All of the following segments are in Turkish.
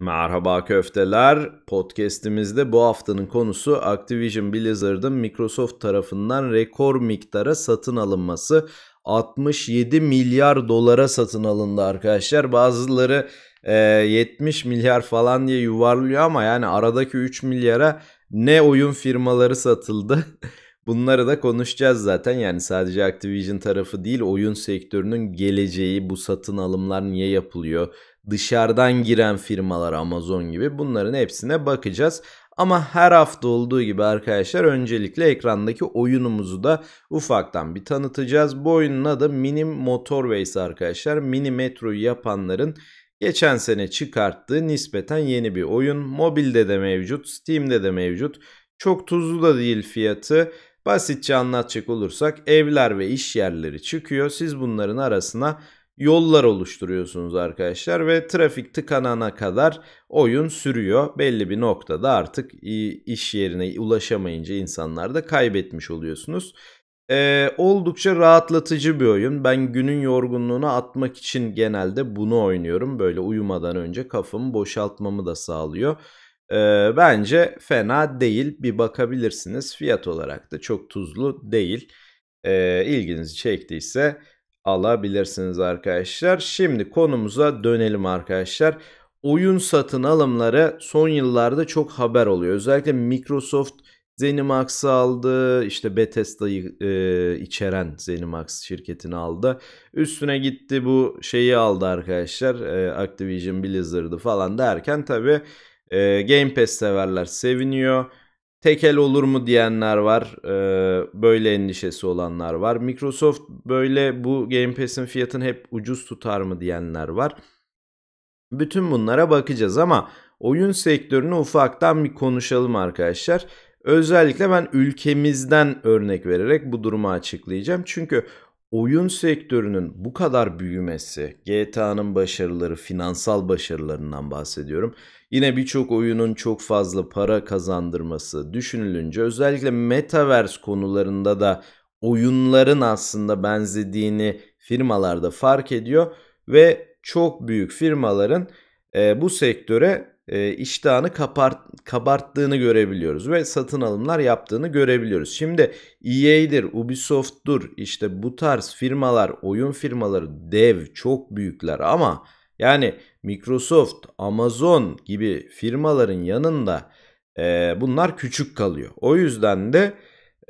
Merhaba köfteler. Podcast'imizde bu haftanın konusu Activision Blizzard'ın Microsoft tarafından rekor miktara satın alınması. 67 milyar dolara satın alındı arkadaşlar. Bazıları e, 70 milyar falan diye yuvarlıyor ama yani aradaki 3 milyara ne oyun firmaları satıldı. Bunları da konuşacağız zaten. Yani sadece Activision tarafı değil, oyun sektörünün geleceği, bu satın alımlar niye yapılıyor? dışarıdan giren firmalar Amazon gibi bunların hepsine bakacağız. Ama her hafta olduğu gibi arkadaşlar öncelikle ekrandaki oyunumuzu da ufaktan bir tanıtacağız. Bu oyunun adı Mini Motorways arkadaşlar. Mini Metro yapanların geçen sene çıkarttığı nispeten yeni bir oyun. Mobilde de mevcut, Steam'de de mevcut. Çok tuzlu da değil fiyatı. Basitçe anlatacak olursak evler ve iş yerleri çıkıyor. Siz bunların arasına yollar oluşturuyorsunuz arkadaşlar ve trafik tıkanana kadar oyun sürüyor. Belli bir noktada artık iş yerine ulaşamayınca insanlar da kaybetmiş oluyorsunuz. Ee, oldukça rahatlatıcı bir oyun. Ben günün yorgunluğunu atmak için genelde bunu oynuyorum. Böyle uyumadan önce kafamı boşaltmamı da sağlıyor. Ee, bence fena değil. Bir bakabilirsiniz. Fiyat olarak da çok tuzlu değil. Ee, ilginizi çektiyse alabilirsiniz arkadaşlar. Şimdi konumuza dönelim arkadaşlar. Oyun satın alımları son yıllarda çok haber oluyor. Özellikle Microsoft ZeniMax'ı aldı. İşte Bethesda'yı e, içeren ZeniMax şirketini aldı. Üstüne gitti bu şeyi aldı arkadaşlar. E, Activision Blizzard'ı falan derken tabi e, Game Pass severler seviniyor tekel olur mu diyenler var. E, böyle endişesi olanlar var. Microsoft böyle bu Game Pass'in fiyatını hep ucuz tutar mı diyenler var. Bütün bunlara bakacağız ama oyun sektörünü ufaktan bir konuşalım arkadaşlar. Özellikle ben ülkemizden örnek vererek bu durumu açıklayacağım. Çünkü oyun sektörünün bu kadar büyümesi, GTA'nın başarıları, finansal başarılarından bahsediyorum. Yine birçok oyunun çok fazla para kazandırması düşünülünce özellikle metaverse konularında da oyunların aslında benzediğini firmalarda fark ediyor ve çok büyük firmaların e, bu sektöre e, iştahını kapart, kabarttığını görebiliyoruz ve satın alımlar yaptığını görebiliyoruz. Şimdi EA'dir, Ubisoft'dur, işte bu tarz firmalar, oyun firmaları dev, çok büyükler ama yani Microsoft, Amazon gibi firmaların yanında e, bunlar küçük kalıyor. O yüzden de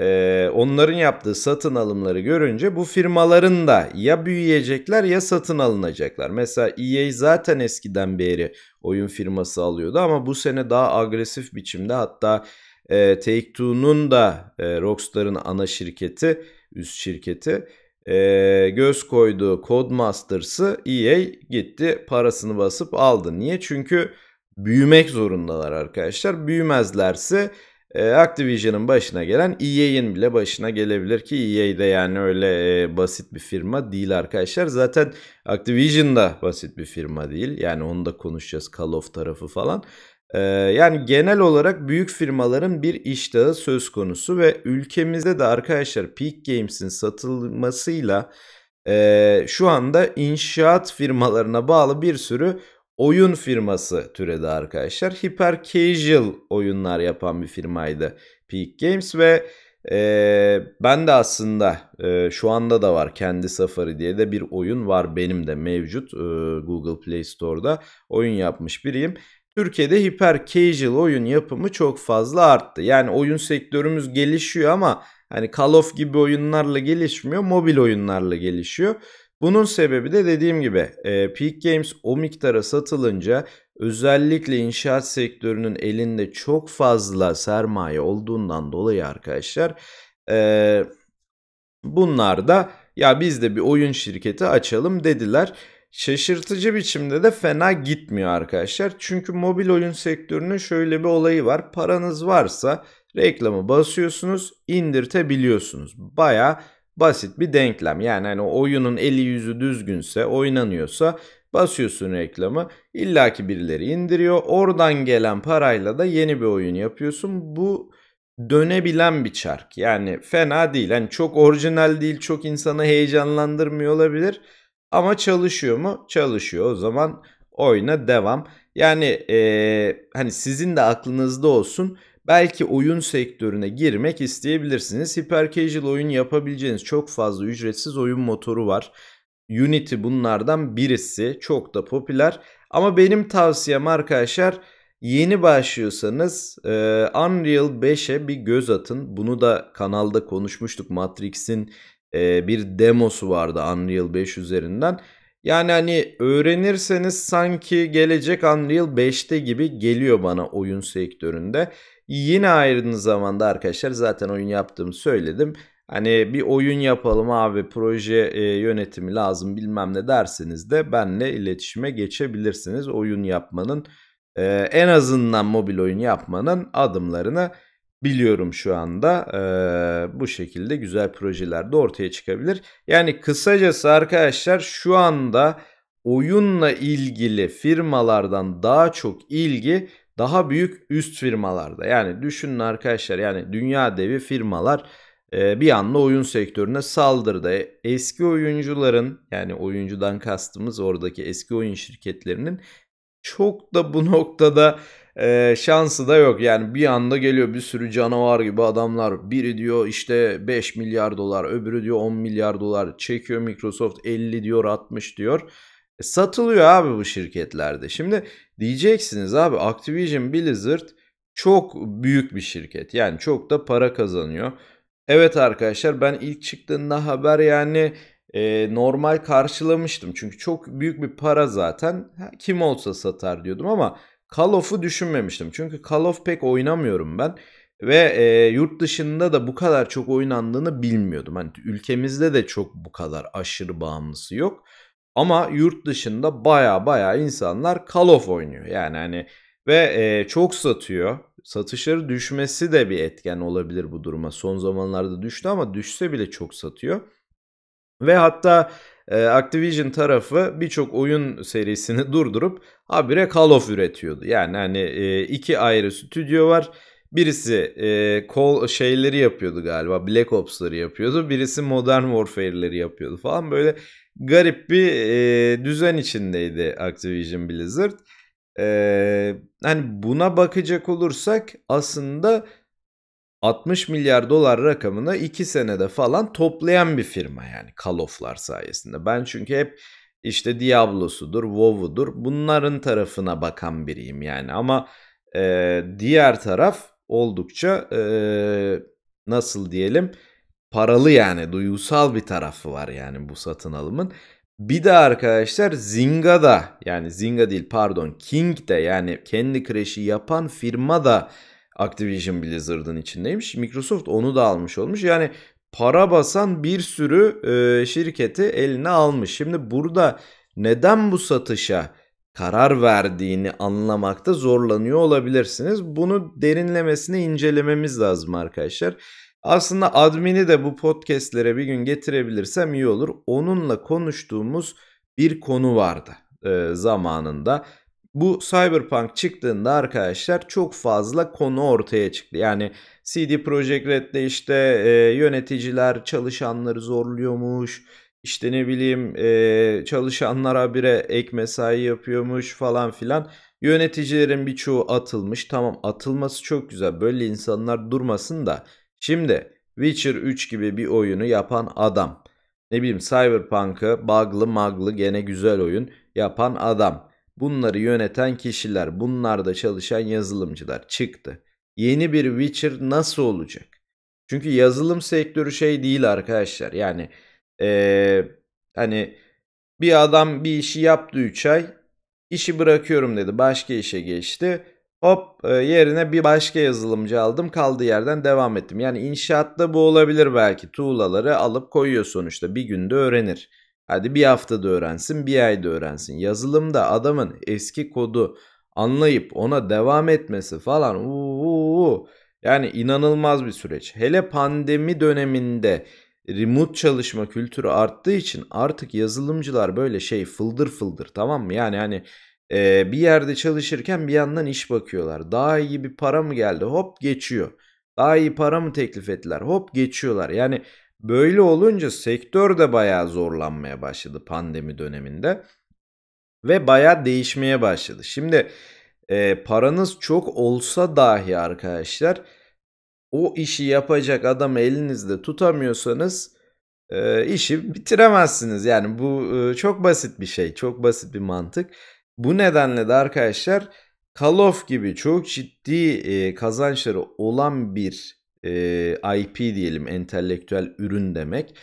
e, onların yaptığı satın alımları görünce bu firmaların da ya büyüyecekler ya satın alınacaklar. Mesela EA zaten eskiden beri oyun firması alıyordu ama bu sene daha agresif biçimde hatta e, Take-Two'nun da e, Rockstar'ın ana şirketi, üst şirketi ee, e, göz koyduğu Codemasters'ı EA gitti parasını basıp aldı. Niye? Çünkü büyümek zorundalar arkadaşlar. Büyümezlerse e, Activision'ın başına gelen EA'in bile başına gelebilir ki EA de yani öyle e, basit bir firma değil arkadaşlar. Zaten Activision da basit bir firma değil. Yani onu da konuşacağız Call of tarafı falan. Ee, yani genel olarak büyük firmaların bir iştahı söz konusu ve ülkemizde de arkadaşlar Peak Games'in satılmasıyla e, şu anda inşaat firmalarına bağlı bir sürü oyun firması türedi arkadaşlar. Hiper casual oyunlar yapan bir firmaydı Peak Games ve e, ben de aslında e, şu anda da var kendi Safari diye de bir oyun var benim de mevcut e, Google Play Store'da oyun yapmış biriyim. Türkiye'de hiper casual oyun yapımı çok fazla arttı. Yani oyun sektörümüz gelişiyor ama hani Call of gibi oyunlarla gelişmiyor, mobil oyunlarla gelişiyor. Bunun sebebi de dediğim gibi e, Peak Games o miktara satılınca özellikle inşaat sektörünün elinde çok fazla sermaye olduğundan dolayı arkadaşlar e, bunlar da ya biz de bir oyun şirketi açalım dediler şaşırtıcı biçimde de fena gitmiyor arkadaşlar. Çünkü mobil oyun sektörünün şöyle bir olayı var. Paranız varsa reklamı basıyorsunuz, indirtebiliyorsunuz. Baya basit bir denklem. Yani hani oyunun eli yüzü düzgünse, oynanıyorsa basıyorsun reklamı. Illaki birileri indiriyor. Oradan gelen parayla da yeni bir oyun yapıyorsun. Bu dönebilen bir çark. Yani fena değil. Yani çok orijinal değil, çok insanı heyecanlandırmıyor olabilir. Ama çalışıyor mu? Çalışıyor. O zaman oyuna devam. Yani e, hani sizin de aklınızda olsun. Belki oyun sektörüne girmek isteyebilirsiniz. Hiper casual oyun yapabileceğiniz çok fazla ücretsiz oyun motoru var. Unity bunlardan birisi. Çok da popüler. Ama benim tavsiyem arkadaşlar yeni başlıyorsanız e, Unreal 5'e bir göz atın. Bunu da kanalda konuşmuştuk. Matrix'in e, bir demosu vardı Unreal 5 üzerinden. Yani hani öğrenirseniz sanki gelecek Unreal 5'te gibi geliyor bana oyun sektöründe. Yine aynı zamanda arkadaşlar zaten oyun yaptığımı söyledim. Hani bir oyun yapalım abi proje e, yönetimi lazım bilmem ne derseniz de benle iletişime geçebilirsiniz. Oyun yapmanın e, en azından mobil oyun yapmanın adımlarını biliyorum şu anda. Ee, bu şekilde güzel projeler de ortaya çıkabilir. Yani kısacası arkadaşlar şu anda oyunla ilgili firmalardan daha çok ilgi daha büyük üst firmalarda. Yani düşünün arkadaşlar yani dünya devi firmalar e, bir anda oyun sektörüne saldırdı. E, eski oyuncuların yani oyuncudan kastımız oradaki eski oyun şirketlerinin çok da bu noktada e, şansı da yok. Yani bir anda geliyor bir sürü canavar gibi adamlar. Biri diyor işte 5 milyar dolar, öbürü diyor 10 milyar dolar. Çekiyor Microsoft 50 diyor, 60 diyor. E, satılıyor abi bu şirketlerde. Şimdi diyeceksiniz abi Activision Blizzard çok büyük bir şirket. Yani çok da para kazanıyor. Evet arkadaşlar ben ilk çıktığında haber yani e, normal karşılamıştım. Çünkü çok büyük bir para zaten kim olsa satar diyordum ama Call of'u düşünmemiştim. Çünkü Call of pek oynamıyorum ben. Ve e, yurt dışında da bu kadar çok oynandığını bilmiyordum. Hani ülkemizde de çok bu kadar aşırı bağımlısı yok. Ama yurt dışında baya baya insanlar Call of oynuyor. Yani hani ve e, çok satıyor. Satışları düşmesi de bir etken olabilir bu duruma. Son zamanlarda düştü ama düşse bile çok satıyor. Ve hatta ee, Activision tarafı birçok oyun serisini durdurup habire Call of üretiyordu. Yani hani e, iki ayrı stüdyo var. Birisi e, Call şeyleri yapıyordu galiba. Black Ops'ları yapıyordu. Birisi Modern Warfare'leri yapıyordu falan. Böyle garip bir e, düzen içindeydi Activision Blizzard. E, hani buna bakacak olursak aslında 60 milyar dolar rakamına 2 senede falan toplayan bir firma yani kaloflar sayesinde. Ben çünkü hep işte Diablo'sudur, WoW'udur bunların tarafına bakan biriyim yani ama e, diğer taraf oldukça e, nasıl diyelim paralı yani duygusal bir tarafı var yani bu satın alımın. Bir de arkadaşlar Zinga'da yani Zinga değil pardon King de yani kendi kreşi yapan firma da Activision Blizzard'ın içindeymiş. Microsoft onu da almış olmuş. Yani para basan bir sürü e, şirketi eline almış. Şimdi burada neden bu satışa karar verdiğini anlamakta zorlanıyor olabilirsiniz. Bunu derinlemesine incelememiz lazım arkadaşlar. Aslında admini de bu podcastlere bir gün getirebilirsem iyi olur. Onunla konuştuğumuz bir konu vardı e, zamanında. Bu Cyberpunk çıktığında arkadaşlar çok fazla konu ortaya çıktı. Yani CD Projekt Red'de işte e, yöneticiler çalışanları zorluyormuş. İşte ne bileyim e, çalışanlara bire ek mesai yapıyormuş falan filan. Yöneticilerin birçoğu atılmış. Tamam atılması çok güzel. Böyle insanlar durmasın da. Şimdi Witcher 3 gibi bir oyunu yapan adam. Ne bileyim Cyberpunk'ı bug'lı maglı gene güzel oyun yapan adam Bunları yöneten kişiler, bunlarda çalışan yazılımcılar çıktı. Yeni bir Witcher nasıl olacak? Çünkü yazılım sektörü şey değil arkadaşlar. Yani ee, hani bir adam bir işi yaptı 3 ay. işi bırakıyorum dedi. Başka işe geçti. Hop yerine bir başka yazılımcı aldım. Kaldığı yerden devam ettim. Yani inşaatta bu olabilir belki. Tuğlaları alıp koyuyor sonuçta. Bir günde öğrenir. Hadi bir haftada öğrensin, bir ayda öğrensin. Yazılımda adamın eski kodu anlayıp ona devam etmesi falan uuu yani inanılmaz bir süreç. Hele pandemi döneminde remote çalışma kültürü arttığı için artık yazılımcılar böyle şey fıldır fıldır tamam mı? Yani hani e, bir yerde çalışırken bir yandan iş bakıyorlar. Daha iyi bir para mı geldi? Hop geçiyor. Daha iyi para mı teklif ettiler? Hop geçiyorlar. Yani Böyle olunca sektör de bayağı zorlanmaya başladı pandemi döneminde ve bayağı değişmeye başladı. Şimdi e, paranız çok olsa dahi arkadaşlar o işi yapacak adam elinizde tutamıyorsanız e, işi bitiremezsiniz. Yani bu e, çok basit bir şey, çok basit bir mantık. Bu nedenle de arkadaşlar Call of gibi çok ciddi e, kazançları olan bir e, IP diyelim entelektüel ürün demek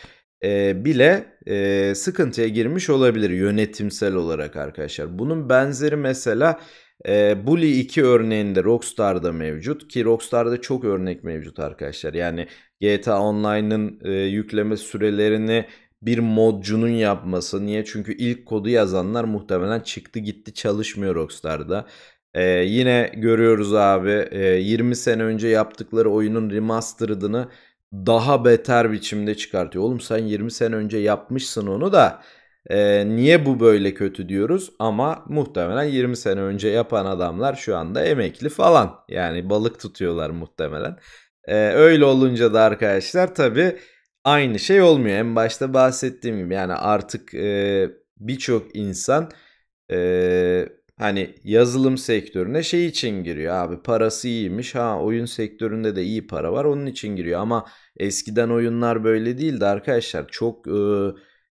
e, bile e, sıkıntıya girmiş olabilir yönetimsel olarak arkadaşlar. Bunun benzeri mesela e, Bully 2 örneğinde Rockstar'da mevcut ki Rockstar'da çok örnek mevcut arkadaşlar. Yani GTA Online'ın e, yükleme sürelerini bir modcunun yapması. Niye? Çünkü ilk kodu yazanlar muhtemelen çıktı gitti çalışmıyor Rockstar'da. Ee, yine görüyoruz abi e, 20 sene önce yaptıkları oyunun remastered'ını daha beter biçimde çıkartıyor. Oğlum sen 20 sene önce yapmışsın onu da e, niye bu böyle kötü diyoruz ama muhtemelen 20 sene önce yapan adamlar şu anda emekli falan. Yani balık tutuyorlar muhtemelen. E, öyle olunca da arkadaşlar tabi aynı şey olmuyor. En başta bahsettiğim gibi yani artık e, birçok insan e, hani yazılım sektörüne şey için giriyor abi parası iyiymiş ha oyun sektöründe de iyi para var onun için giriyor ama eskiden oyunlar böyle değildi arkadaşlar çok e,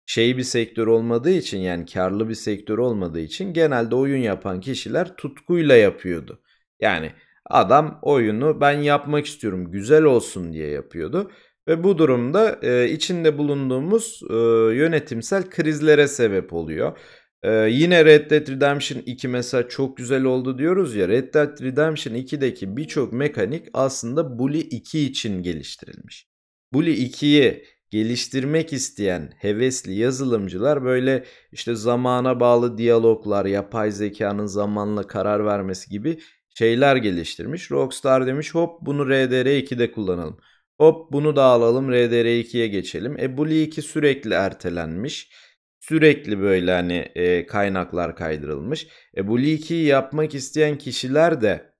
şey bir sektör olmadığı için yani karlı bir sektör olmadığı için genelde oyun yapan kişiler tutkuyla yapıyordu. Yani adam oyunu ben yapmak istiyorum güzel olsun diye yapıyordu ve bu durumda e, içinde bulunduğumuz e, yönetimsel krizlere sebep oluyor. Ee, yine Red Dead Redemption 2 mesela çok güzel oldu diyoruz ya. Red Dead Redemption 2'deki birçok mekanik aslında Bully 2 için geliştirilmiş. Bully 2'yi geliştirmek isteyen hevesli yazılımcılar böyle işte zamana bağlı diyaloglar, yapay zekanın zamanla karar vermesi gibi şeyler geliştirmiş. Rockstar demiş hop bunu RDR2'de kullanalım. Hop bunu da alalım RDR2'ye geçelim. E Bully 2 sürekli ertelenmiş. Sürekli böyle hani e, kaynaklar kaydırılmış. E, bu leak'i yapmak isteyen kişiler de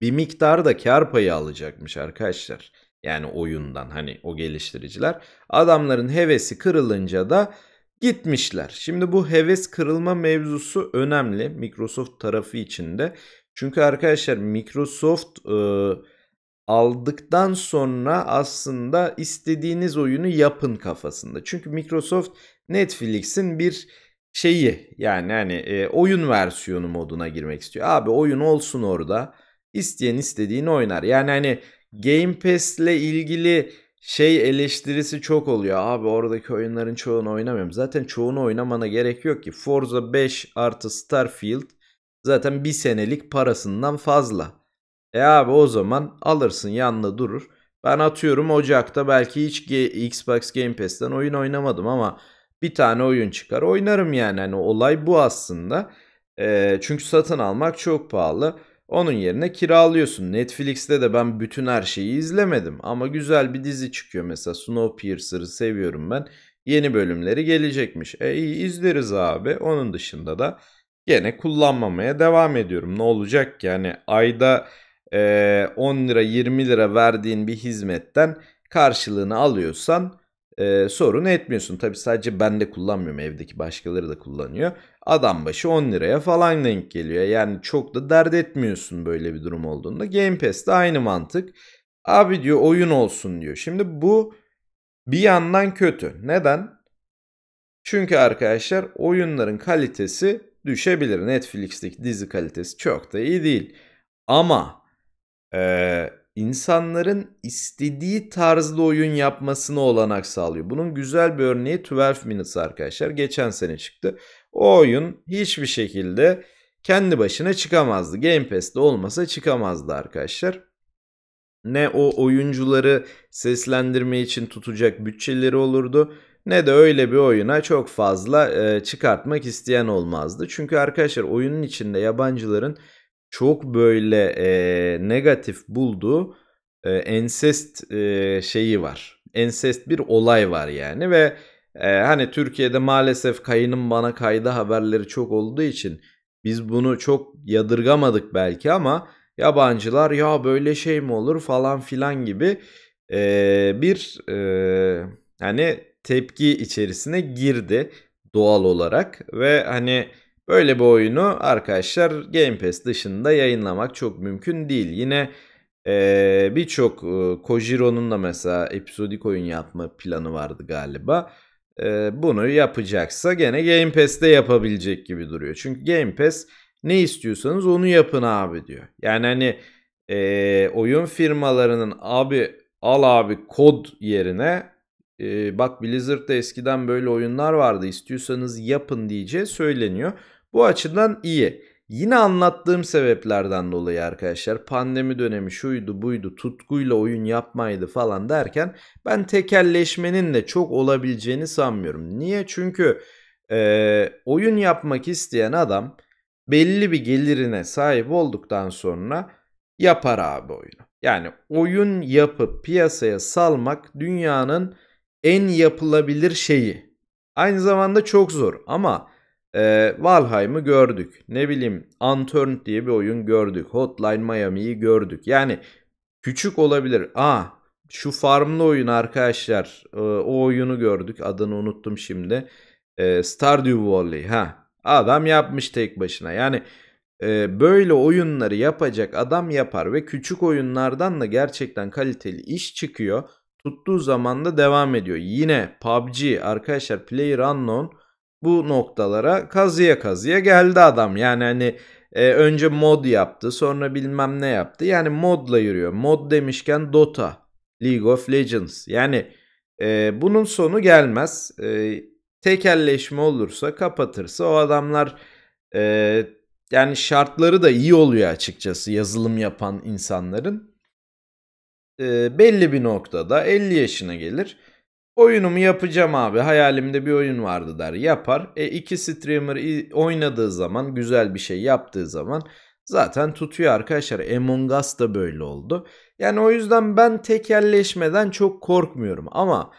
bir miktar da kar payı alacakmış arkadaşlar. Yani oyundan hani o geliştiriciler. Adamların hevesi kırılınca da gitmişler. Şimdi bu heves kırılma mevzusu önemli Microsoft tarafı içinde. Çünkü arkadaşlar Microsoft e, aldıktan sonra aslında istediğiniz oyunu yapın kafasında. Çünkü Microsoft Netflix'in bir şeyi yani hani e, oyun versiyonu moduna girmek istiyor. Abi oyun olsun orada. İsteyen istediğini oynar. Yani hani Game Pass'le ilgili şey eleştirisi çok oluyor. Abi oradaki oyunların çoğunu oynamıyorum. Zaten çoğunu oynamana gerek yok ki. Forza 5 artı Starfield zaten bir senelik parasından fazla. E abi o zaman alırsın yanında durur. Ben atıyorum Ocak'ta belki hiç Xbox Game Pass'ten oyun oynamadım ama bir tane oyun çıkar oynarım yani. Hani olay bu aslında. E, çünkü satın almak çok pahalı. Onun yerine kiralıyorsun. Netflix'te de ben bütün her şeyi izlemedim. Ama güzel bir dizi çıkıyor mesela. Snowpiercer'ı seviyorum ben. Yeni bölümleri gelecekmiş. E iyi izleriz abi. Onun dışında da gene kullanmamaya devam ediyorum. Ne olacak ki? Yani ayda e, 10 lira 20 lira verdiğin bir hizmetten karşılığını alıyorsan e, ee, sorun etmiyorsun. Tabi sadece ben de kullanmıyorum evdeki başkaları da kullanıyor. Adam başı 10 liraya falan denk geliyor. Yani çok da dert etmiyorsun böyle bir durum olduğunda. Game Pass Pass'te aynı mantık. Abi diyor oyun olsun diyor. Şimdi bu bir yandan kötü. Neden? Çünkü arkadaşlar oyunların kalitesi düşebilir. Netflix'teki dizi kalitesi çok da iyi değil. Ama e, insanların istediği tarzda oyun yapmasını olanak sağlıyor. Bunun güzel bir örneği 12 Minutes arkadaşlar. Geçen sene çıktı. O oyun hiçbir şekilde kendi başına çıkamazdı. Game Pass'te olmasa çıkamazdı arkadaşlar. Ne o oyuncuları seslendirme için tutacak bütçeleri olurdu ne de öyle bir oyuna çok fazla e, çıkartmak isteyen olmazdı. Çünkü arkadaşlar oyunun içinde yabancıların çok böyle e, negatif bulduğu e, ensest e, şeyi var. Ensest bir olay var yani ve e, hani Türkiye'de maalesef kayının bana kayda haberleri çok olduğu için biz bunu çok yadırgamadık belki ama yabancılar ya böyle şey mi olur falan filan gibi e, bir e, hani tepki içerisine girdi doğal olarak ve hani Böyle bir oyunu arkadaşlar Game Pass dışında yayınlamak çok mümkün değil. Yine ee, birçok e, Kojiro'nun da mesela episodik oyun yapma planı vardı galiba. E, bunu yapacaksa gene Game Pass'te yapabilecek gibi duruyor. Çünkü Game Pass ne istiyorsanız onu yapın abi diyor. Yani hani e, oyun firmalarının abi al abi kod yerine e, bak Blizzard'da eskiden böyle oyunlar vardı istiyorsanız yapın diyeceği söyleniyor. Bu açıdan iyi. Yine anlattığım sebeplerden dolayı arkadaşlar pandemi dönemi şuydu buydu tutkuyla oyun yapmaydı falan derken ben tekelleşmenin de çok olabileceğini sanmıyorum. Niye? Çünkü e, oyun yapmak isteyen adam belli bir gelirine sahip olduktan sonra yapar abi oyunu. Yani oyun yapıp piyasaya salmak dünyanın en yapılabilir şeyi. Aynı zamanda çok zor ama e, Valheim'ı gördük. Ne bileyim Unturned diye bir oyun gördük. Hotline Miami'yi gördük. Yani küçük olabilir. Aa şu farmlı oyun arkadaşlar. E, o oyunu gördük. Adını unuttum şimdi. E, Stardew Valley. Ha adam yapmış tek başına. Yani e, böyle oyunları yapacak adam yapar ve küçük oyunlardan da gerçekten kaliteli iş çıkıyor. Tuttuğu zaman da devam ediyor. Yine PUBG arkadaşlar PlayerUnknown bu noktalara kazıya kazıya geldi adam. Yani hani e, önce mod yaptı sonra bilmem ne yaptı. Yani modla yürüyor. Mod demişken Dota, League of Legends. Yani e, bunun sonu gelmez. E, tekelleşme olursa kapatırsa o adamlar e, yani şartları da iyi oluyor açıkçası yazılım yapan insanların. E, belli bir noktada 50 yaşına gelir Oyunumu yapacağım abi. Hayalimde bir oyun vardı der. Yapar. E iki streamer oynadığı zaman, güzel bir şey yaptığı zaman zaten tutuyor arkadaşlar. Among Us da böyle oldu. Yani o yüzden ben tekelleşmeden çok korkmuyorum ama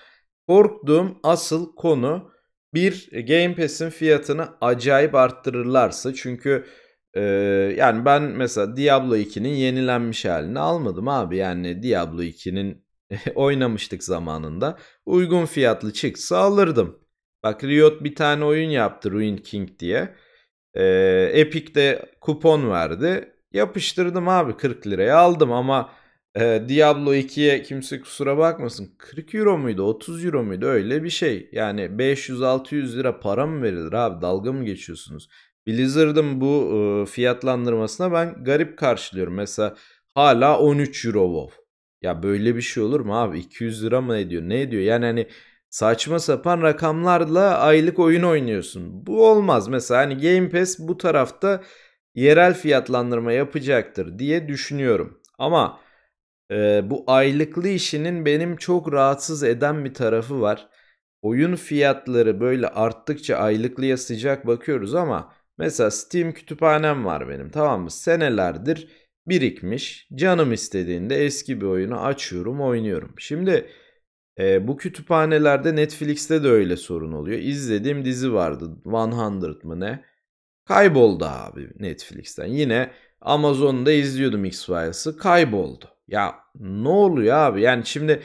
korktuğum asıl konu bir e, Game Pass'in fiyatını acayip arttırırlarsa çünkü e, yani ben mesela Diablo 2'nin yenilenmiş halini almadım abi yani Diablo 2'nin oynamıştık zamanında. Uygun fiyatlı çıksa alırdım. Bak Riot bir tane oyun yaptı Ruined King diye. Ee, Epic'te kupon verdi. Yapıştırdım abi 40 liraya aldım ama e, Diablo 2'ye kimse kusura bakmasın 40 euro muydu 30 euro muydu öyle bir şey. Yani 500-600 lira para mı verilir abi dalga mı geçiyorsunuz? Blizzard'ın bu e, fiyatlandırmasına ben garip karşılıyorum. Mesela hala 13 euro WoW. Ya böyle bir şey olur mu abi? 200 lira mı ediyor? Ne ediyor? Yani hani saçma sapan rakamlarla aylık oyun oynuyorsun. Bu olmaz. Mesela hani Game Pass bu tarafta yerel fiyatlandırma yapacaktır diye düşünüyorum. Ama e, bu aylıklı işinin benim çok rahatsız eden bir tarafı var. Oyun fiyatları böyle arttıkça aylıklıya sıcak bakıyoruz ama mesela Steam kütüphanem var benim tamam mı? Senelerdir birikmiş. Canım istediğinde eski bir oyunu açıyorum, oynuyorum. Şimdi e, bu kütüphanelerde Netflix'te de öyle sorun oluyor. İzlediğim dizi vardı. 100 mı ne? Kayboldu abi Netflix'ten. Yine Amazon'da izliyordum X-Files'ı. Kayboldu. Ya ne oluyor abi? Yani şimdi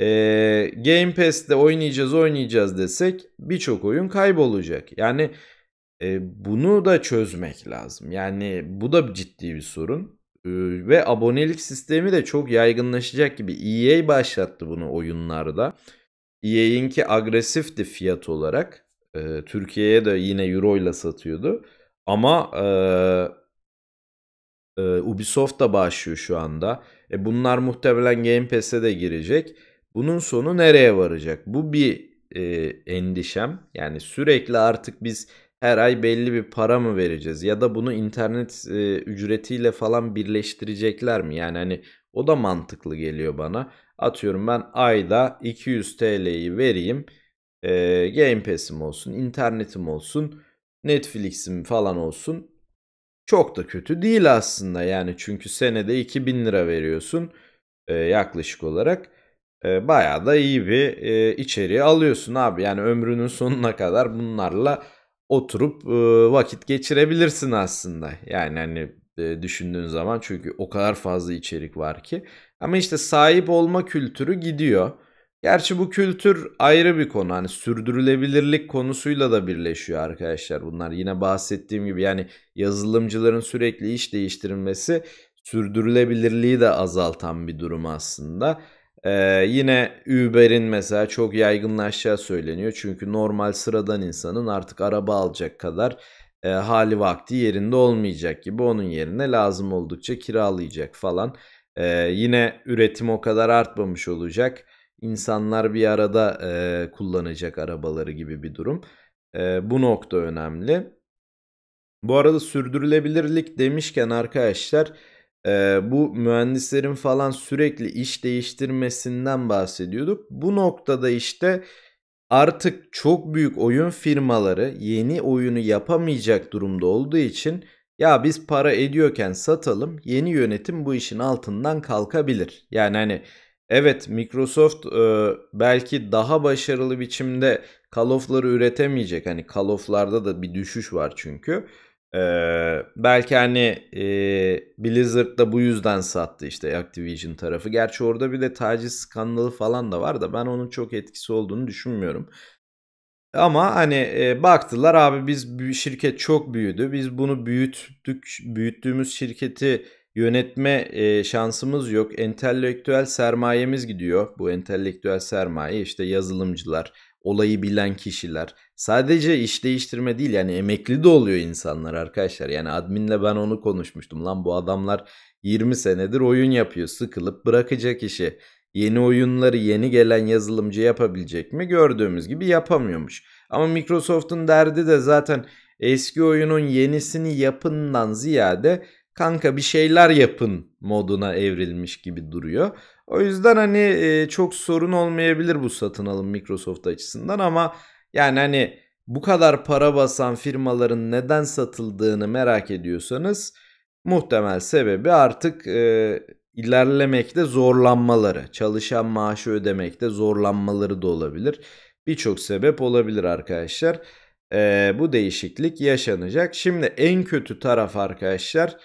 e, Game Pass'te oynayacağız oynayacağız desek birçok oyun kaybolacak. Yani e, bunu da çözmek lazım. Yani bu da ciddi bir sorun. Ee, ve abonelik sistemi de çok yaygınlaşacak gibi. EA başlattı bunu oyunlarda. EA'inki agresifti fiyat olarak. E, Türkiye'ye de yine euro ile satıyordu. Ama e, e, Ubisoft da başlıyor şu anda. E, bunlar muhtemelen Game Pass'e de girecek. Bunun sonu nereye varacak? Bu bir e, endişem. Yani sürekli artık biz her ay belli bir para mı vereceğiz ya da bunu internet e, ücretiyle falan birleştirecekler mi? Yani hani o da mantıklı geliyor bana. Atıyorum ben ayda 200 TL'yi vereyim. E, Game Pass'im olsun, internetim olsun, Netflix'im falan olsun. Çok da kötü değil aslında yani çünkü senede 2000 lira veriyorsun e, yaklaşık olarak. E, bayağı da iyi bir e, içeriği alıyorsun abi. Yani ömrünün sonuna kadar bunlarla oturup vakit geçirebilirsin aslında. Yani hani düşündüğün zaman çünkü o kadar fazla içerik var ki. Ama işte sahip olma kültürü gidiyor. Gerçi bu kültür ayrı bir konu. Hani sürdürülebilirlik konusuyla da birleşiyor arkadaşlar. Bunlar yine bahsettiğim gibi yani yazılımcıların sürekli iş değiştirilmesi sürdürülebilirliği de azaltan bir durum aslında. Ee, yine Uber'in mesela çok yaygınlaşacağı söyleniyor. Çünkü normal sıradan insanın artık araba alacak kadar e, hali vakti yerinde olmayacak gibi onun yerine lazım oldukça kiralayacak falan. Ee, yine üretim o kadar artmamış olacak. İnsanlar bir arada e, kullanacak arabaları gibi bir durum. E, bu nokta önemli. Bu arada sürdürülebilirlik demişken arkadaşlar e, bu mühendislerin falan sürekli iş değiştirmesinden bahsediyorduk. Bu noktada işte artık çok büyük oyun firmaları yeni oyunu yapamayacak durumda olduğu için ya biz para ediyorken satalım yeni yönetim bu işin altından kalkabilir. Yani hani evet Microsoft e, belki daha başarılı biçimde kalofları üretemeyecek. Hani kaloflarda da bir düşüş var çünkü. Ee, belki hani e, Blizzard da bu yüzden sattı işte Activision tarafı. Gerçi orada bir de taciz skandalı falan da var da ben onun çok etkisi olduğunu düşünmüyorum. Ama hani e, baktılar abi biz şirket çok büyüdü. Biz bunu büyüttük, büyüttüğümüz şirketi yönetme e, şansımız yok. Entelektüel sermayemiz gidiyor. Bu entelektüel sermaye işte yazılımcılar, olayı bilen kişiler. Sadece iş değiştirme değil yani emekli de oluyor insanlar arkadaşlar. Yani adminle ben onu konuşmuştum. Lan bu adamlar 20 senedir oyun yapıyor. Sıkılıp bırakacak işi. Yeni oyunları yeni gelen yazılımcı yapabilecek mi? Gördüğümüz gibi yapamıyormuş. Ama Microsoft'un derdi de zaten eski oyunun yenisini yapından ziyade kanka bir şeyler yapın moduna evrilmiş gibi duruyor. O yüzden hani e, çok sorun olmayabilir bu satın alım Microsoft açısından ama yani hani bu kadar para basan firmaların neden satıldığını merak ediyorsanız muhtemel sebebi artık e, ilerlemekte zorlanmaları, çalışan maaşı ödemekte zorlanmaları da olabilir. Birçok sebep olabilir arkadaşlar. E, bu değişiklik yaşanacak. Şimdi en kötü taraf arkadaşlar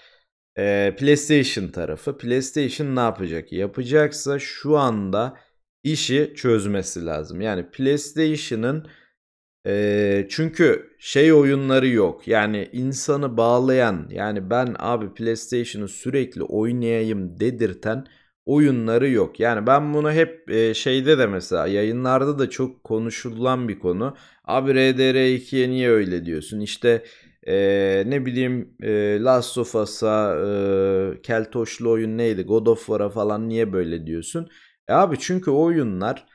e, PlayStation tarafı. PlayStation ne yapacak? Yapacaksa şu anda işi çözmesi lazım. Yani PlayStation'ın e, çünkü şey oyunları yok. Yani insanı bağlayan yani ben abi PlayStation'ı sürekli oynayayım dedirten oyunları yok. Yani ben bunu hep e, şeyde de mesela yayınlarda da çok konuşulan bir konu. Abi RDR2'ye niye öyle diyorsun? İşte e, ne bileyim e, Last of Us'a, e, Keltoşlu oyun neydi God of War'a falan niye böyle diyorsun? E abi çünkü oyunlar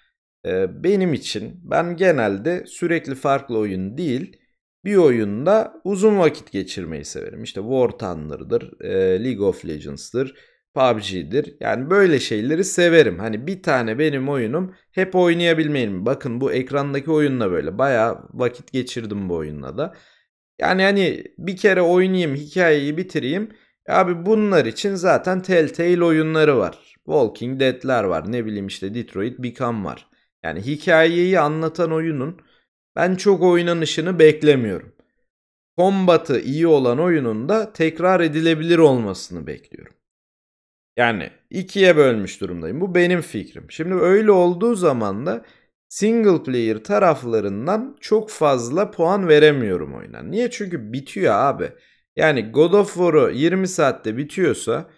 e, benim için ben genelde sürekli farklı oyun değil bir oyunda uzun vakit geçirmeyi severim. İşte War Thunder'dır, e, League of Legends'dır, PUBG'dir. Yani böyle şeyleri severim. Hani bir tane benim oyunum hep oynayabilmeyim. Bakın bu ekrandaki oyunla böyle bayağı vakit geçirdim bu oyunla da. Yani hani bir kere oynayayım hikayeyi bitireyim. abi bunlar için zaten Telltale oyunları var. Walking Dead'ler var. Ne bileyim işte Detroit Become var. Yani hikayeyi anlatan oyunun ben çok oynanışını beklemiyorum. Kombatı iyi olan oyunun da tekrar edilebilir olmasını bekliyorum. Yani ikiye bölmüş durumdayım. Bu benim fikrim. Şimdi öyle olduğu zaman da single player taraflarından çok fazla puan veremiyorum oyuna. Niye? Çünkü bitiyor abi. Yani God of War'u 20 saatte bitiyorsa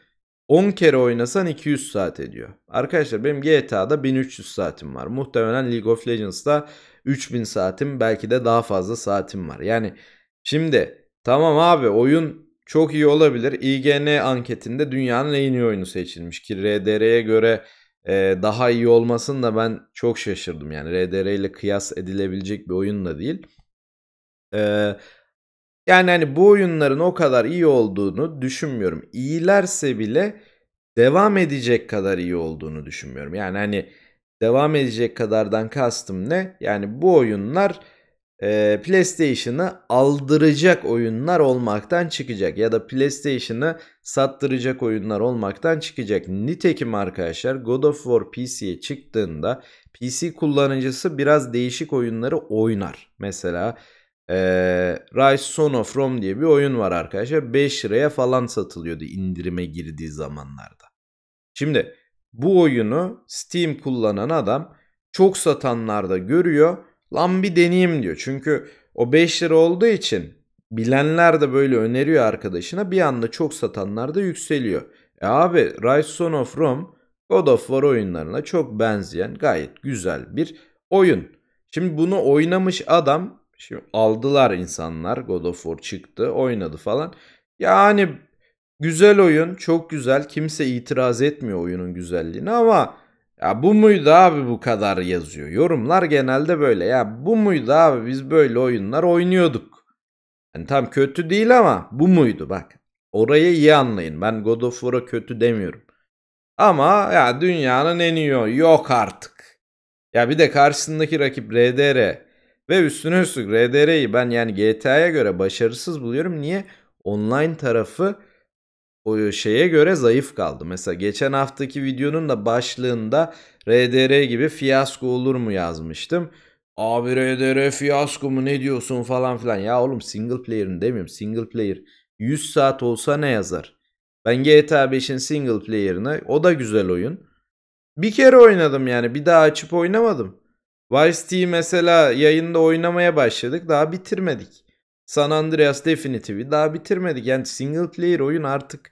10 kere oynasan 200 saat ediyor. Arkadaşlar benim GTA'da 1300 saatim var. Muhtemelen League of Legends'da 3000 saatim belki de daha fazla saatim var. Yani şimdi tamam abi oyun çok iyi olabilir. IGN anketinde dünyanın en iyi oyunu seçilmiş ki RDR'ye göre ee, daha iyi olmasın da ben çok şaşırdım. Yani RDR ile kıyas edilebilecek bir oyun da değil. E, yani hani bu oyunların o kadar iyi olduğunu düşünmüyorum. İyilerse bile devam edecek kadar iyi olduğunu düşünmüyorum. Yani hani devam edecek kadardan kastım ne? Yani bu oyunlar e, PlayStation'ı aldıracak oyunlar olmaktan çıkacak ya da PlayStation'ı sattıracak oyunlar olmaktan çıkacak. Nitekim arkadaşlar God of War PC'ye çıktığında PC kullanıcısı biraz değişik oyunları oynar. Mesela e, Rise Son of Rome diye bir oyun var arkadaşlar. 5 liraya falan satılıyordu indirime girdiği zamanlarda. Şimdi bu oyunu Steam kullanan adam çok satanlarda görüyor Lan bir deneyeyim diyor. Çünkü o 5 lira olduğu için bilenler de böyle öneriyor arkadaşına. Bir anda çok satanlar da yükseliyor. E abi Rise Son of Rome God of War oyunlarına çok benzeyen gayet güzel bir oyun. Şimdi bunu oynamış adam şimdi aldılar insanlar God of War çıktı oynadı falan. Yani güzel oyun çok güzel kimse itiraz etmiyor oyunun güzelliğini ama ya bu muydu abi bu kadar yazıyor. Yorumlar genelde böyle. Ya bu muydu abi biz böyle oyunlar oynuyorduk. Yani tam kötü değil ama bu muydu bak. Orayı iyi anlayın. Ben God of War'a kötü demiyorum. Ama ya dünyanın en iyi Yok artık. Ya bir de karşısındaki rakip RDR. Ve üstüne üstlük RDR'yi ben yani GTA'ya göre başarısız buluyorum. Niye? Online tarafı o e, şeye göre zayıf kaldı. Mesela geçen haftaki videonun da başlığında RDR gibi fiyasko olur mu yazmıştım. Abi RDR fiyasko mu ne diyorsun falan filan. Ya oğlum single player'ın demiyorum. Single player 100 saat olsa ne yazar? Ben GTA 5'in single player'ını o da güzel oyun. Bir kere oynadım yani bir daha açıp oynamadım. Vice City mesela yayında oynamaya başladık daha bitirmedik. San Andreas Definitive'i daha bitirmedik. Yani single player oyun artık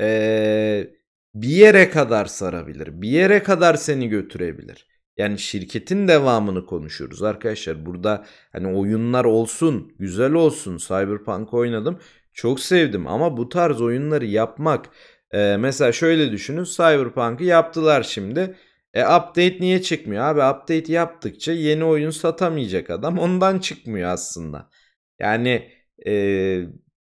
ee, bir yere kadar sarabilir. Bir yere kadar seni götürebilir. Yani şirketin devamını konuşuyoruz arkadaşlar. Burada hani oyunlar olsun, güzel olsun. Cyberpunk oynadım. Çok sevdim ama bu tarz oyunları yapmak e, mesela şöyle düşünün. Cyberpunk'ı yaptılar şimdi. E update niye çıkmıyor? Abi update yaptıkça yeni oyun satamayacak adam ondan çıkmıyor aslında. Yani e,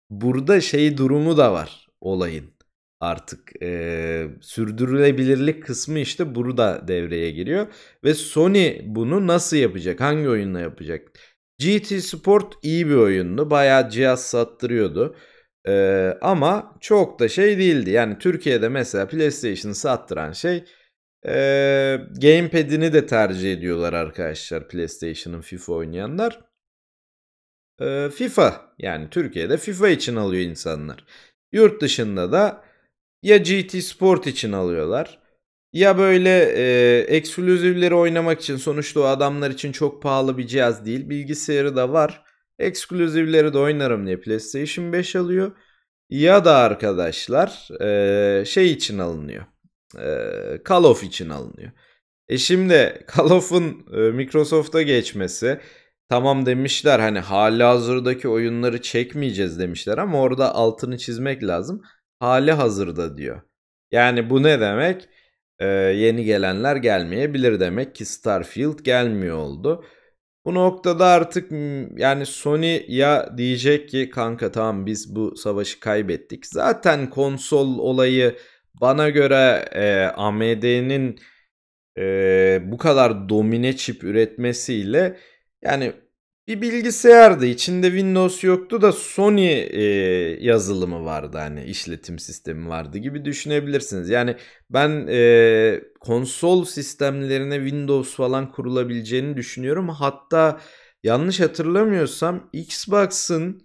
burada şey durumu da var olayın artık e, sürdürülebilirlik kısmı işte burada devreye giriyor ve Sony bunu nasıl yapacak hangi oyunla yapacak GT Sport iyi bir oyundu bayağı cihaz sattırıyordu e, ama çok da şey değildi yani Türkiye'de mesela PlayStation'ı sattıran şey e, gamepad'ini de tercih ediyorlar arkadaşlar PlayStation'ın FIFA oynayanlar e, FIFA yani Türkiye'de FIFA için alıyor insanlar. Yurt dışında da ya GT Sport için alıyorlar ya böyle e, ekskluzivleri oynamak için sonuçta o adamlar için çok pahalı bir cihaz değil. Bilgisayarı da var. Ekskluzivleri de oynarım diye PlayStation 5 alıyor. Ya da arkadaşlar e, şey için alınıyor. E, Call of için alınıyor. E şimdi Call of'un e, Microsoft'a geçmesi, tamam demişler hani hali hazırdaki oyunları çekmeyeceğiz demişler ama orada altını çizmek lazım. Hali hazırda diyor. Yani bu ne demek? Ee, yeni gelenler gelmeyebilir demek ki Starfield gelmiyor oldu. Bu noktada artık yani Sony ya diyecek ki kanka tamam biz bu savaşı kaybettik. Zaten konsol olayı bana göre e, AMD'nin e, bu kadar domine çip üretmesiyle yani bir bilgisayardı. İçinde Windows yoktu da Sony e, yazılımı vardı hani işletim sistemi vardı gibi düşünebilirsiniz. Yani ben e, konsol sistemlerine Windows falan kurulabileceğini düşünüyorum. Hatta yanlış hatırlamıyorsam Xbox'ın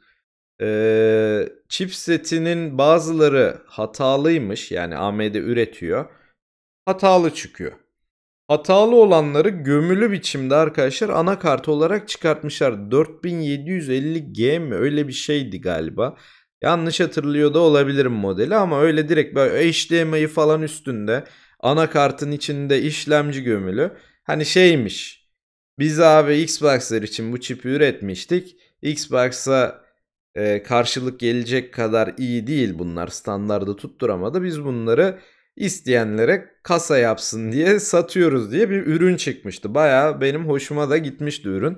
e, chipsetinin bazıları hatalıymış. Yani AMD üretiyor. Hatalı çıkıyor. Hatalı olanları gömülü biçimde arkadaşlar anakart olarak çıkartmışlar. 4750G mi öyle bir şeydi galiba. Yanlış hatırlıyor da olabilirim modeli ama öyle direkt böyle HDMI falan üstünde anakartın içinde işlemci gömülü. Hani şeymiş. Biz abi Xbox'lar için bu çipi üretmiştik. Xbox'a e, karşılık gelecek kadar iyi değil bunlar. Standarda tutturamadı. Biz bunları isteyenlere kasa yapsın diye satıyoruz diye bir ürün çıkmıştı. Baya benim hoşuma da gitmişti ürün.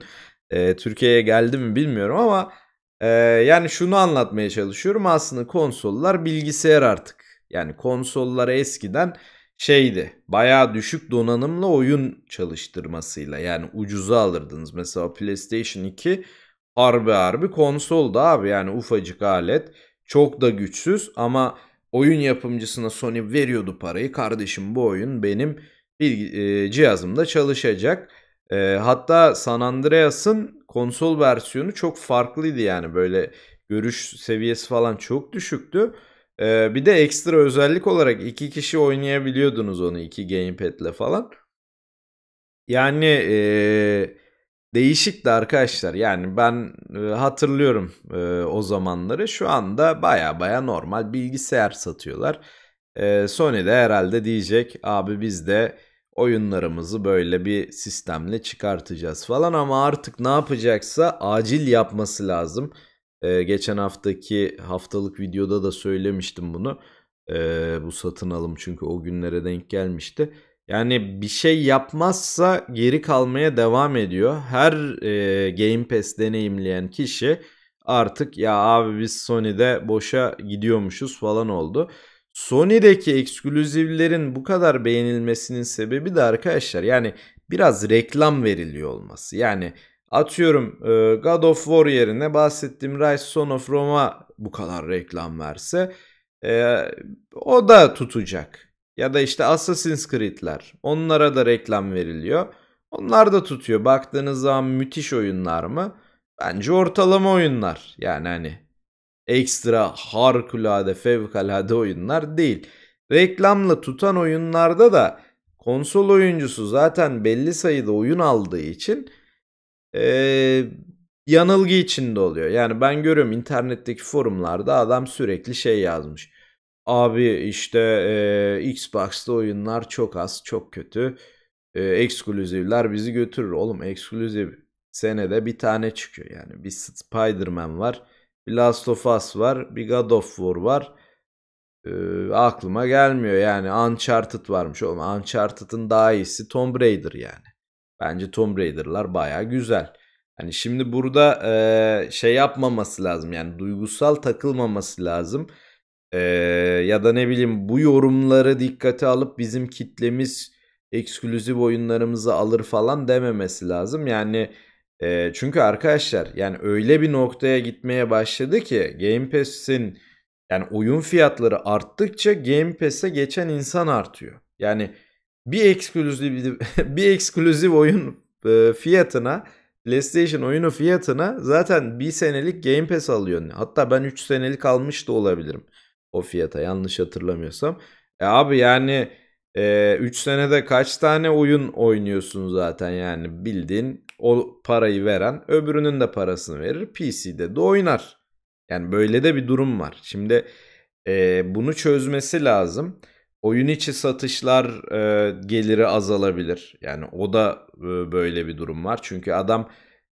E, Türkiye'ye geldi mi bilmiyorum ama e, yani şunu anlatmaya çalışıyorum. Aslında konsollar bilgisayar artık. Yani konsollar eskiden şeydi baya düşük donanımla oyun çalıştırmasıyla yani ucuza alırdınız. Mesela PlayStation 2 harbi harbi konsoldu abi yani ufacık alet çok da güçsüz ama oyun yapımcısına Sony veriyordu parayı. Kardeşim bu oyun benim bir e, cihazımda çalışacak. E, hatta San Andreas'ın konsol versiyonu çok farklıydı yani böyle görüş seviyesi falan çok düşüktü. E, bir de ekstra özellik olarak iki kişi oynayabiliyordunuz onu iki gamepad'le falan. Yani e, değişikti arkadaşlar. Yani ben e, hatırlıyorum e, o zamanları. Şu anda baya baya normal bilgisayar satıyorlar. E, Sony de herhalde diyecek abi biz de oyunlarımızı böyle bir sistemle çıkartacağız falan ama artık ne yapacaksa acil yapması lazım. E, geçen haftaki haftalık videoda da söylemiştim bunu. E, bu satın alım çünkü o günlere denk gelmişti yani bir şey yapmazsa geri kalmaya devam ediyor. Her e, Game Pass deneyimleyen kişi artık ya abi biz Sony'de boşa gidiyormuşuz falan oldu. Sony'deki ekskluzivlerin bu kadar beğenilmesinin sebebi de arkadaşlar yani biraz reklam veriliyor olması. Yani atıyorum e, God of War yerine bahsettiğim Rise Son of Roma bu kadar reklam verse e, o da tutacak ya da işte Assassin's Creed'ler onlara da reklam veriliyor. Onlar da tutuyor. Baktığınız zaman müthiş oyunlar mı? Bence ortalama oyunlar. Yani hani ekstra harikulade fevkalade oyunlar değil. Reklamla tutan oyunlarda da konsol oyuncusu zaten belli sayıda oyun aldığı için ee, yanılgı içinde oluyor. Yani ben görüyorum internetteki forumlarda adam sürekli şey yazmış. Abi işte e, Xbox'ta oyunlar çok az, çok kötü. E, ekskluzivler bizi götürür. Oğlum ekskluziv senede bir tane çıkıyor. Yani bir Spider-Man var, bir Last of Us var, bir God of War var. E, aklıma gelmiyor yani Uncharted varmış. Oğlum Uncharted'ın daha iyisi Tomb Raider yani. Bence Tomb Raider'lar baya güzel. Hani şimdi burada e, şey yapmaması lazım yani duygusal takılmaması lazım. Ee, ya da ne bileyim bu yorumları dikkate alıp bizim kitlemiz eksklusif oyunlarımızı alır falan dememesi lazım. Yani e, çünkü arkadaşlar yani öyle bir noktaya gitmeye başladı ki Game Pass'in yani oyun fiyatları arttıkça Game Pass'e geçen insan artıyor. Yani bir eksklusif bir eksklusif oyun e, fiyatına PlayStation oyunu fiyatına zaten bir senelik Game Pass alıyor Hatta ben 3 senelik almış da olabilirim. O fiyata yanlış hatırlamıyorsam. E abi yani 3 e, üç senede kaç tane oyun oynuyorsun zaten yani bildiğin o parayı veren öbürünün de parasını verir PC'de de oynar. Yani böyle de bir durum var. Şimdi e, bunu çözmesi lazım. Oyun içi satışlar e, geliri azalabilir. Yani o da e, böyle bir durum var. Çünkü adam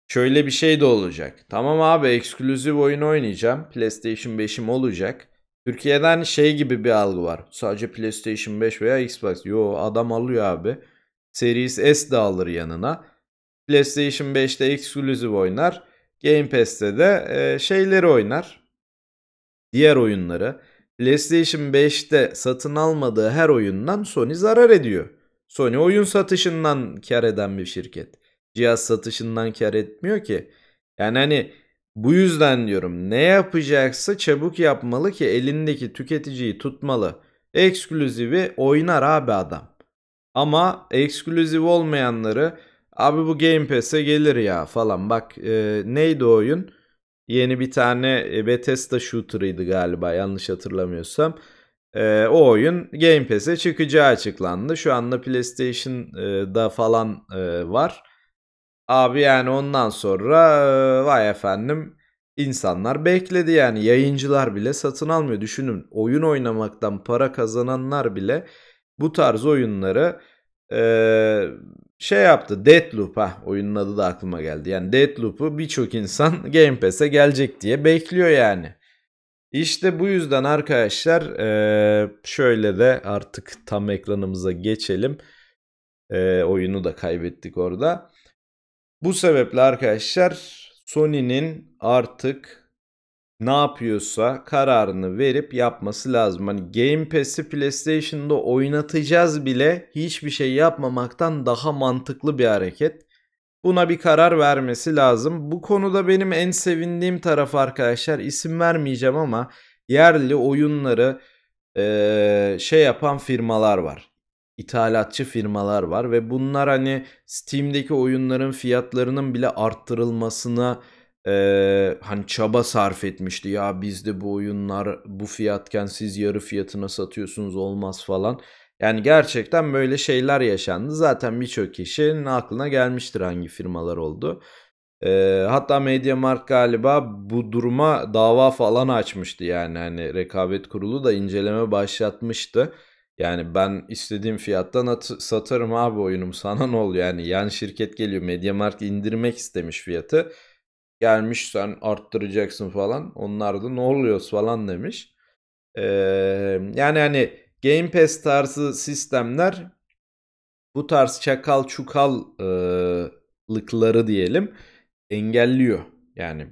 şöyle bir şey de olacak. Tamam abi ekskluzif oyun oynayacağım. PlayStation 5'im olacak. Türkiye'den hani şey gibi bir algı var. Sadece PlayStation 5 veya Xbox. Yo adam alıyor abi. Series S de alır yanına. PlayStation 5'te eksklusif oynar. Game Pass'te de e, şeyleri oynar. Diğer oyunları. PlayStation 5'te satın almadığı her oyundan Sony zarar ediyor. Sony oyun satışından kar eden bir şirket. Cihaz satışından kar etmiyor ki. Yani hani bu yüzden diyorum ne yapacaksa çabuk yapmalı ki elindeki tüketiciyi tutmalı. Ekskluzivi oynar abi adam. Ama ekskluziv olmayanları abi bu Game Pass'e gelir ya falan. Bak e, neydi o oyun? Yeni bir tane e, Bethesda shooter'ıydı galiba yanlış hatırlamıyorsam. E, o oyun Game Pass'e çıkacağı açıklandı. Şu anda PlayStation'da falan e, var. Abi yani ondan sonra vay efendim insanlar bekledi yani yayıncılar bile satın almıyor. Düşünün oyun oynamaktan para kazananlar bile bu tarz oyunları e, şey yaptı Deathloop ha oyunun adı da aklıma geldi. Yani Deathloop'u birçok insan Game Pass'e gelecek diye bekliyor yani. İşte bu yüzden arkadaşlar şöyle de artık tam ekranımıza geçelim. oyunu da kaybettik orada. Bu sebeple arkadaşlar Sony'nin artık ne yapıyorsa kararını verip yapması lazım. Hani Game Pass'i PlayStation'da oynatacağız bile hiçbir şey yapmamaktan daha mantıklı bir hareket. Buna bir karar vermesi lazım. Bu konuda benim en sevindiğim taraf arkadaşlar isim vermeyeceğim ama yerli oyunları ee, şey yapan firmalar var ithalatçı firmalar var ve bunlar hani Steam'deki oyunların fiyatlarının bile arttırılmasına e, hani çaba sarf etmişti. Ya bizde bu oyunlar bu fiyatken siz yarı fiyatına satıyorsunuz olmaz falan. Yani gerçekten böyle şeyler yaşandı. Zaten birçok kişinin aklına gelmiştir hangi firmalar oldu. E, hatta MediaMarkt galiba bu duruma dava falan açmıştı yani hani rekabet kurulu da inceleme başlatmıştı. Yani ben istediğim fiyattan at- satarım abi oyunumu sana ne oluyor yani yan şirket geliyor Mediamarkt indirmek istemiş fiyatı gelmiş sen arttıracaksın falan onlar da ne oluyoruz falan demiş. Ee, yani hani Game Pass tarzı sistemler bu tarz çakal çukallıkları diyelim engelliyor yani.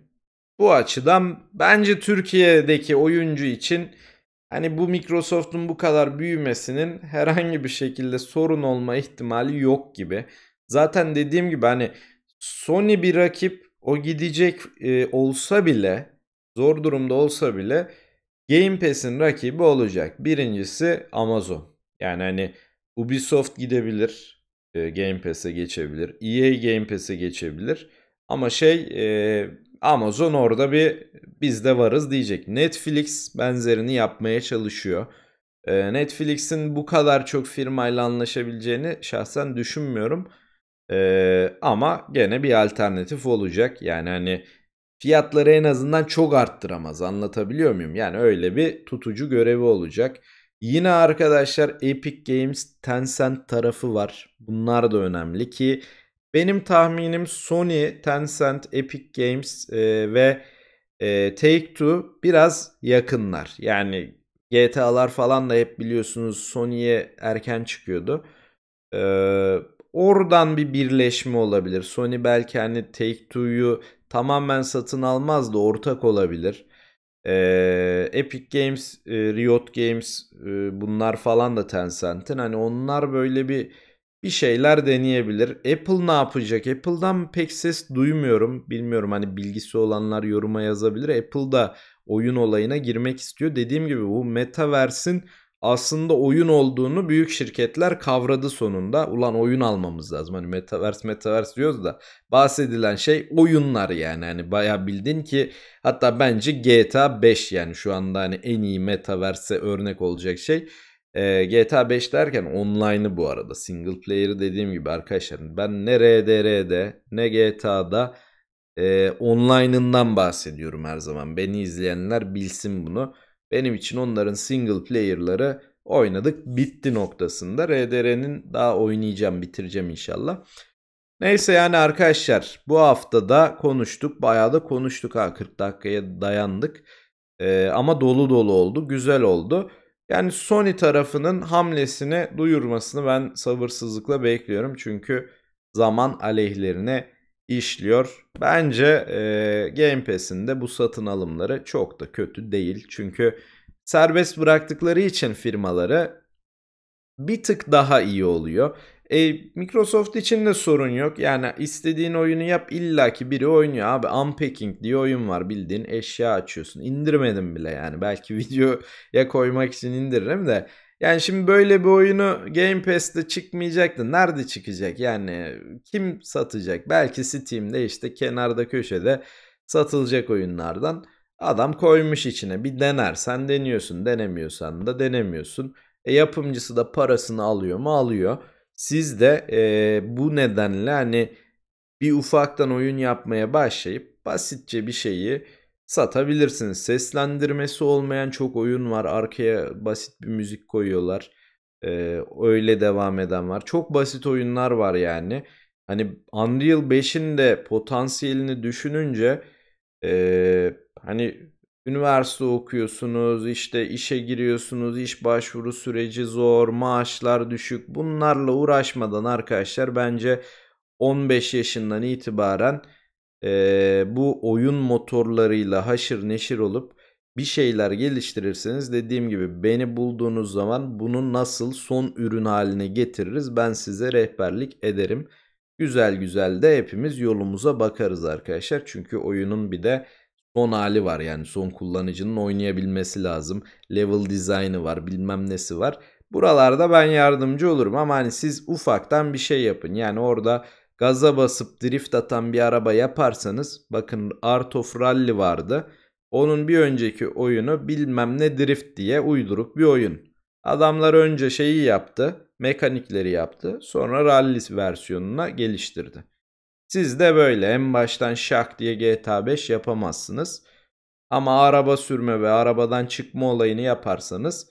Bu açıdan bence Türkiye'deki oyuncu için Hani bu Microsoft'un bu kadar büyümesinin herhangi bir şekilde sorun olma ihtimali yok gibi. Zaten dediğim gibi hani Sony bir rakip o gidecek e, olsa bile zor durumda olsa bile Game Pass'in rakibi olacak. Birincisi Amazon. Yani hani Ubisoft gidebilir. E, Game Pass'e geçebilir. EA Game Pass'e geçebilir. Ama şey e, Amazon orada bir biz de varız diyecek. Netflix benzerini yapmaya çalışıyor. Ee, Netflix'in bu kadar çok firmayla anlaşabileceğini şahsen düşünmüyorum. Ee, ama gene bir alternatif olacak. Yani hani fiyatları en azından çok arttıramaz. Anlatabiliyor muyum? Yani öyle bir tutucu görevi olacak. Yine arkadaşlar Epic Games Tencent tarafı var. Bunlar da önemli ki benim tahminim Sony, Tencent, Epic Games e, ve e, Take-Two biraz yakınlar. Yani GTA'lar falan da hep biliyorsunuz Sony'ye erken çıkıyordu. E, oradan bir birleşme olabilir. Sony belki hani Take-Two'yu tamamen satın almaz da ortak olabilir. Ee, Epic Games, e, Riot Games e, bunlar falan da Tencent'in. Hani onlar böyle bir bir şeyler deneyebilir. Apple ne yapacak? Apple'dan pek ses duymuyorum. Bilmiyorum hani bilgisi olanlar yoruma yazabilir. Apple da oyun olayına girmek istiyor. Dediğim gibi bu metaverse'in aslında oyun olduğunu büyük şirketler kavradı sonunda. Ulan oyun almamız lazım. Hani metaverse metaverse diyoruz da bahsedilen şey oyunlar yani. Hani baya bildin ki hatta bence GTA 5 yani şu anda hani en iyi metaverse örnek olacak şey. E, ee, GTA 5 derken online'ı bu arada. Single player'ı dediğim gibi arkadaşlar ben ne RDR'de ne GTA'da e, online'ından bahsediyorum her zaman. Beni izleyenler bilsin bunu. Benim için onların single player'ları oynadık bitti noktasında. RDR'nin daha oynayacağım bitireceğim inşallah. Neyse yani arkadaşlar bu hafta da konuştuk. Bayağı da konuştuk ha 40 dakikaya dayandık. Ee, ama dolu dolu oldu. Güzel oldu. Yani Sony tarafının hamlesini duyurmasını ben sabırsızlıkla bekliyorum. Çünkü zaman aleyhlerine işliyor. Bence e, Game Pass'in de bu satın alımları çok da kötü değil. Çünkü serbest bıraktıkları için firmaları bir tık daha iyi oluyor. E, Microsoft için de sorun yok. Yani istediğin oyunu yap illaki biri oynuyor abi. Unpacking diye oyun var bildiğin eşya açıyorsun. İndirmedim bile yani. Belki videoya koymak için indiririm de. Yani şimdi böyle bir oyunu Game Pass'te çıkmayacaktı. Nerede çıkacak? Yani kim satacak? Belki Steam'de işte kenarda köşede satılacak oyunlardan. Adam koymuş içine. Bir dener sen deniyorsun. Denemiyorsan da denemiyorsun. E yapımcısı da parasını alıyor mu? Alıyor. Siz de e, bu nedenle hani bir ufaktan oyun yapmaya başlayıp basitçe bir şeyi satabilirsiniz. Seslendirmesi olmayan çok oyun var. Arkaya basit bir müzik koyuyorlar. Ee, öyle devam eden var. Çok basit oyunlar var yani. Hani Unreal 5'in de potansiyelini düşününce e, hani Üniversite okuyorsunuz, işte işe giriyorsunuz, iş başvuru süreci zor, maaşlar düşük. Bunlarla uğraşmadan arkadaşlar bence 15 yaşından itibaren e, bu oyun motorlarıyla haşır neşir olup bir şeyler geliştirirseniz dediğim gibi beni bulduğunuz zaman bunu nasıl son ürün haline getiririz ben size rehberlik ederim. Güzel güzel de hepimiz yolumuza bakarız arkadaşlar. Çünkü oyunun bir de son hali var yani son kullanıcının oynayabilmesi lazım. Level design'ı var bilmem nesi var. Buralarda ben yardımcı olurum ama hani siz ufaktan bir şey yapın. Yani orada gaza basıp drift atan bir araba yaparsanız bakın Art of Rally vardı. Onun bir önceki oyunu bilmem ne drift diye uyduruk bir oyun. Adamlar önce şeyi yaptı, mekanikleri yaptı, sonra rally versiyonuna geliştirdi. Siz de böyle en baştan şak diye GTA 5 yapamazsınız. Ama araba sürme ve arabadan çıkma olayını yaparsanız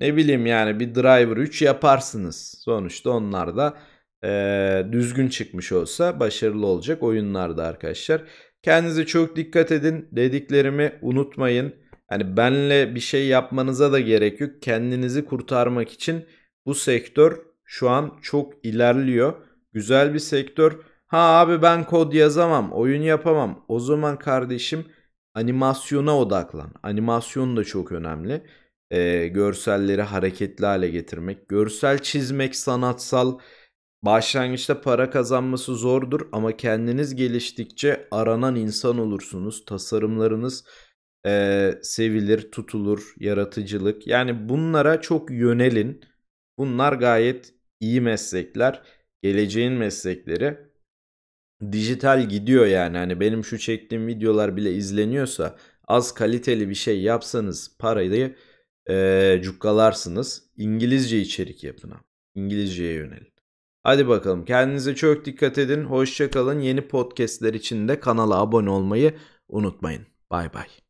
ne bileyim yani bir Driver 3 yaparsınız. Sonuçta onlar da e, düzgün çıkmış olsa başarılı olacak oyunlarda arkadaşlar. Kendinize çok dikkat edin. Dediklerimi unutmayın. Hani benle bir şey yapmanıza da gerek yok. Kendinizi kurtarmak için bu sektör şu an çok ilerliyor. Güzel bir sektör. Ha abi ben kod yazamam, oyun yapamam. O zaman kardeşim animasyona odaklan. Animasyon da çok önemli. Ee, görselleri hareketli hale getirmek. Görsel çizmek sanatsal. Başlangıçta para kazanması zordur ama kendiniz geliştikçe aranan insan olursunuz. Tasarımlarınız e, sevilir, tutulur, yaratıcılık. Yani bunlara çok yönelin. Bunlar gayet iyi meslekler, geleceğin meslekleri dijital gidiyor yani. Hani benim şu çektiğim videolar bile izleniyorsa az kaliteli bir şey yapsanız parayı e, cukkalarsınız. İngilizce içerik yapın. İngilizceye yönelin. Hadi bakalım kendinize çok dikkat edin. Hoşçakalın. Yeni podcastler için de kanala abone olmayı unutmayın. Bay bay.